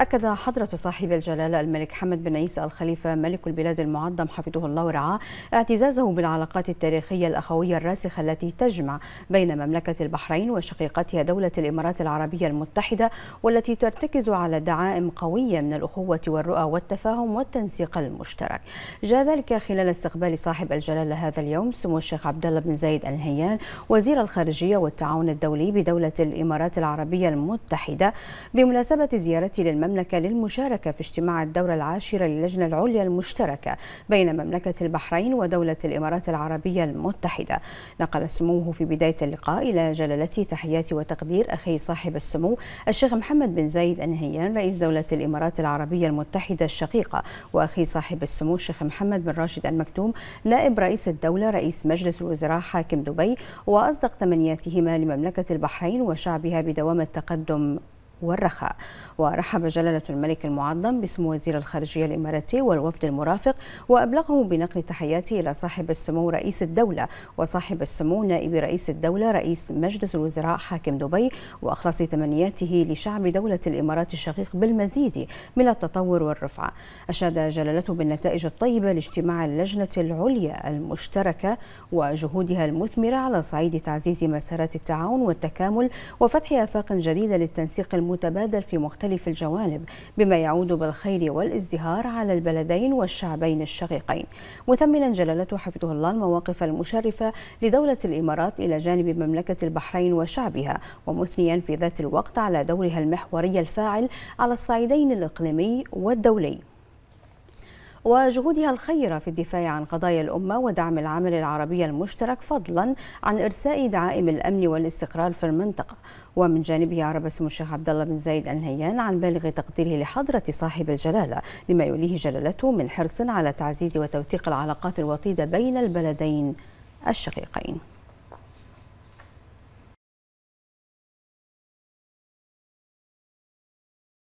أكد حضرة صاحب الجلالة الملك حمد بن عيسى الخليفة ملك البلاد المعظم حفظه الله ورعاه اعتزازه بالعلاقات التاريخية الأخوية الراسخة التي تجمع بين مملكة البحرين وشقيقتها دولة الإمارات العربية المتحدة والتي ترتكز على دعائم قوية من الأخوة والرؤى والتفاهم والتنسيق المشترك. جاء ذلك خلال استقبال صاحب الجلالة هذا اليوم سمو الشيخ عبد الله بن زايد الهيان وزير الخارجية والتعاون الدولي بدولة الإمارات العربية المتحدة بمناسبة زيارته للمملكة المملكة للمشاركة في اجتماع الدورة العاشرة للجنة العليا المشتركة بين مملكة البحرين ودولة الإمارات العربية المتحدة نقل سموه في بداية اللقاء إلى جلالتي تحياتي وتقدير أخي صاحب السمو الشيخ محمد بن زايد النهيان رئيس دولة الإمارات العربية المتحدة الشقيقة وأخي صاحب السمو الشيخ محمد بن راشد المكتوم نائب رئيس الدولة رئيس مجلس الوزراء حاكم دبي وأصدق تمنياتهما لمملكة البحرين وشعبها بدوام التقدم والرخاء ورحب جلالة الملك المعظم باسم وزير الخارجية الإماراتي والوفد المرافق وأبلغه بنقل تحياته إلى صاحب السمو رئيس الدولة وصاحب السمو نائب رئيس الدولة رئيس مجلس الوزراء حاكم دبي وأخلاص تمنياته لشعب دولة الإمارات الشقيق بالمزيد من التطور والرفعة أشاد جلالته بالنتائج الطيبة لاجتماع اللجنة العليا المشتركة وجهودها المثمرة على صعيد تعزيز مسارات التعاون والتكامل وفتح آفاق جديدة للتنسيق متبادل في مختلف الجوانب بما يعود بالخير والازدهار على البلدين والشعبين الشقيقين مثمنا جلالته حفظه الله المواقف المشرفة لدولة الإمارات إلى جانب مملكة البحرين وشعبها ومثنيا في ذات الوقت على دورها المحوري الفاعل على الصعيدين الإقليمي والدولي وجهودها الخيرة في الدفاع عن قضايا الأمة ودعم العمل العربي المشترك فضلا عن إرساء دعائم الأمن والاستقرار في المنطقة ومن جانبه عرب سمو الشيخ عبد الله بن زايد الهيان عن بالغ تقديره لحضرة صاحب الجلالة لما يوليه جلالته من حرص على تعزيز وتوثيق العلاقات الوطيدة بين البلدين الشقيقين